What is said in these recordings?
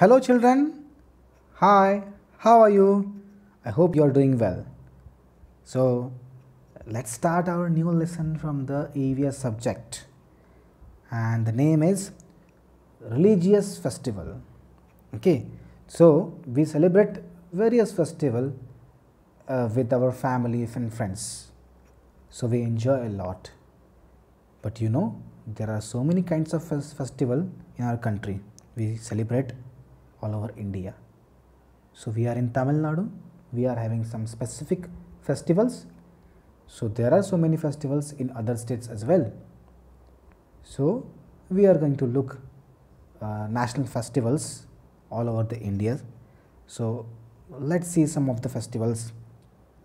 Hello children. Hi. How are you? I hope you are doing well. So, let's start our new lesson from the AVS subject. And the name is religious festival. Okay. So, we celebrate various festival uh, with our family and friends. So, we enjoy a lot. But you know, there are so many kinds of festival in our country. We celebrate all over India. So we are in Tamil Nadu, we are having some specific festivals. So there are so many festivals in other states as well. So we are going to look uh, national festivals all over the India. So let's see some of the festivals.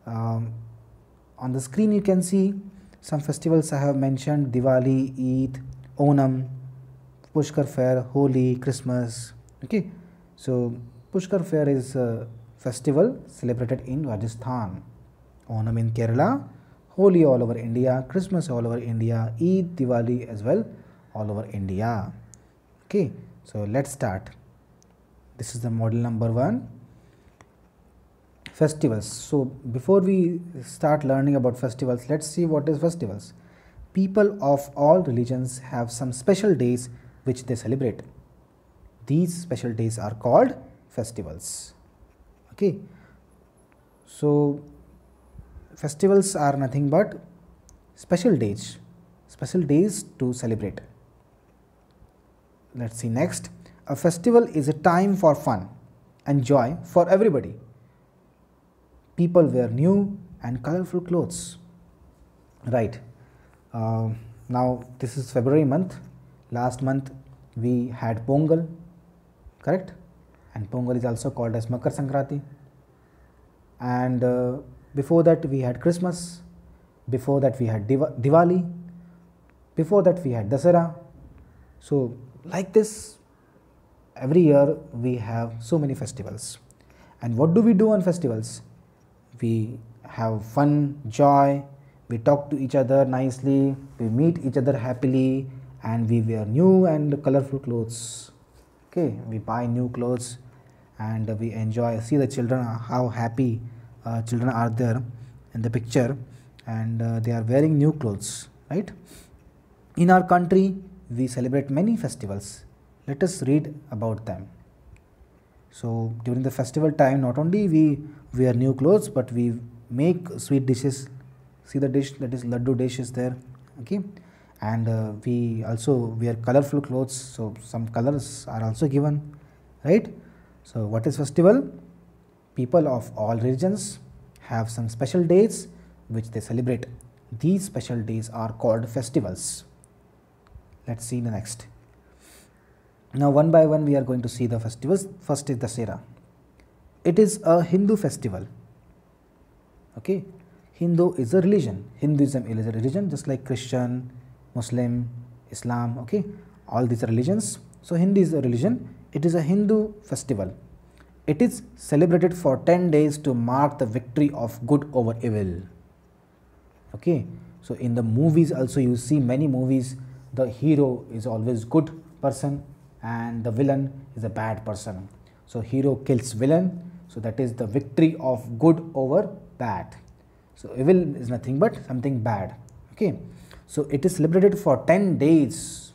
Um, on the screen you can see some festivals I have mentioned Diwali, Eid, Onam, Pushkar Fair, Holi, Christmas. Okay. So, Pushkar fair is a festival celebrated in Rajasthan. Onam in Kerala, Holi all over India, Christmas all over India, Eid, Diwali as well all over India. Okay, so let's start. This is the model number 1 festivals. So, before we start learning about festivals, let's see what is festivals. People of all religions have some special days which they celebrate. These special days are called festivals. Okay. So, festivals are nothing but special days, special days to celebrate. Let us see next. A festival is a time for fun and joy for everybody. People wear new and colorful clothes. Right. Uh, now, this is February month. Last month we had Pongal, correct and pongal is also called as makar sankranti and uh, before that we had christmas before that we had Div diwali before that we had dasara so like this every year we have so many festivals and what do we do on festivals we have fun joy we talk to each other nicely we meet each other happily and we wear new and colorful clothes okay we buy new clothes and we enjoy see the children uh, how happy uh, children are there in the picture and uh, they are wearing new clothes right in our country we celebrate many festivals let us read about them so during the festival time not only we wear new clothes but we make sweet dishes see the dish that is laddu dish is there okay and uh, we also wear colorful clothes. So, some colors are also given right. So, what is festival? People of all religions have some special days which they celebrate. These special days are called festivals. Let us see the next. Now, one by one we are going to see the festivals. First is Dasera. It is a Hindu festival. Okay. Hindu is a religion. Hinduism is a religion just like Christian, Muslim, Islam, okay, all these religions. So, Hindi is a religion, it is a Hindu festival. It is celebrated for 10 days to mark the victory of good over evil. Okay, so in the movies also you see many movies, the hero is always good person and the villain is a bad person. So hero kills villain, so that is the victory of good over bad. So evil is nothing but something bad. Okay, so, it is celebrated for 10 days,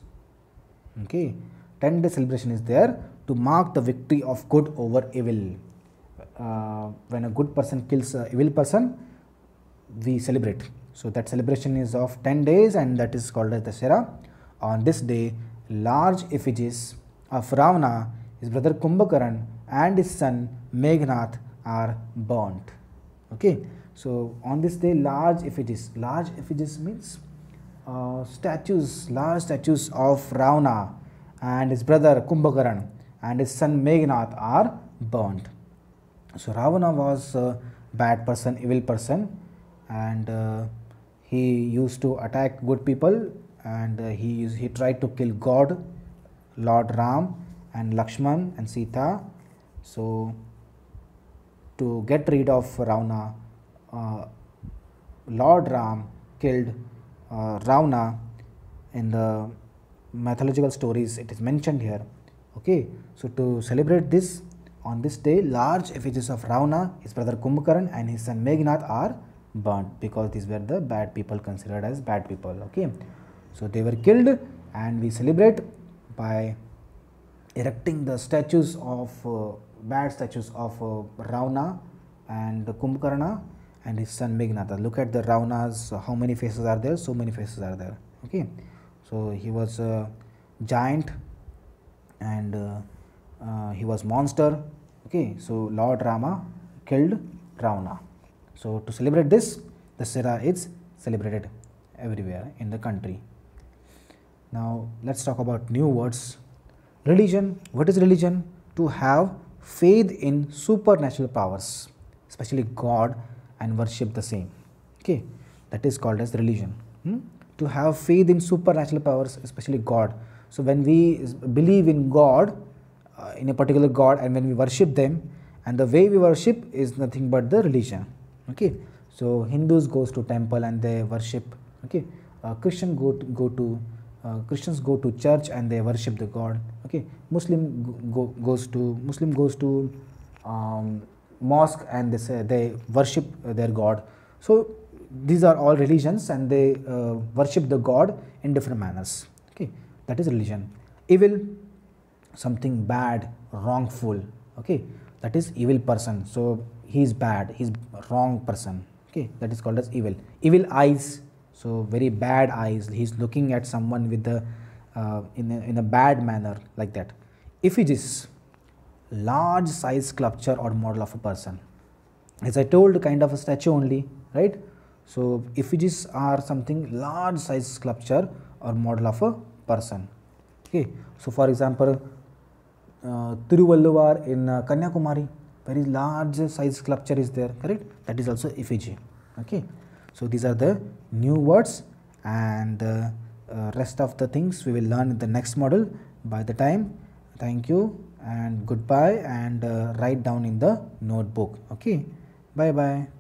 okay. 10 day celebration is there to mark the victory of good over evil. Uh, when a good person kills a evil person, we celebrate. So, that celebration is of 10 days and that is called as Dashera. On this day, large effigies of Ravana, his brother Kumbhakaran and his son Meghnath are burnt. Okay. So, on this day large effigies, large effigies means uh, statues, large statues of Ravana and his brother Kumbhakaran and his son Meghnath are burnt. So Ravana was a bad person, evil person and uh, he used to attack good people and uh, he, he tried to kill God, Lord Ram and Lakshman and Sita. So to get rid of Ravana, uh, Lord Ram killed uh, Ravana in the mythological stories it is mentioned here okay so to celebrate this on this day large effigies of Ravana his brother Kumbhakaran and his son Meghnath are burnt because these were the bad people considered as bad people okay so they were killed and we celebrate by erecting the statues of uh, bad statues of uh, Ravana and Kumbhakarna and his son Meghnata. Look at the Ravanas, how many faces are there? So many faces are there. Okay, so he was a giant and uh, uh, he was monster. Okay, so Lord Rama killed Ravana. So to celebrate this, the Sera is celebrated everywhere in the country. Now let's talk about new words. Religion. What is religion? To have faith in supernatural powers, especially God and worship the same. Okay, that is called as religion. Hmm? To have faith in supernatural powers, especially God. So when we believe in God, uh, in a particular God, and when we worship them, and the way we worship is nothing but the religion. Okay, so Hindus goes to temple and they worship. Okay, uh, Christian go to, go to uh, Christians go to church and they worship the God. Okay, Muslim go, goes to Muslim goes to um, mosque and they say they worship their god. So these are all religions and they uh, worship the god in different manners. Okay, that is religion. Evil, something bad, wrongful. Okay, that is evil person. So he is bad, he is wrong person. Okay, that is called as evil. Evil eyes. So very bad eyes. He is looking at someone with the uh, in a, in a bad manner like that. Effigies large size sculpture or model of a person as i told kind of a statue only right so effigies are something large size sculpture or model of a person okay so for example uh, tiruvalluvar in uh, kanyakumari very large size sculpture is there correct that is also effigy okay so these are the new words and uh, uh, rest of the things we will learn in the next model by the time thank you and goodbye and uh, write down in the notebook okay bye bye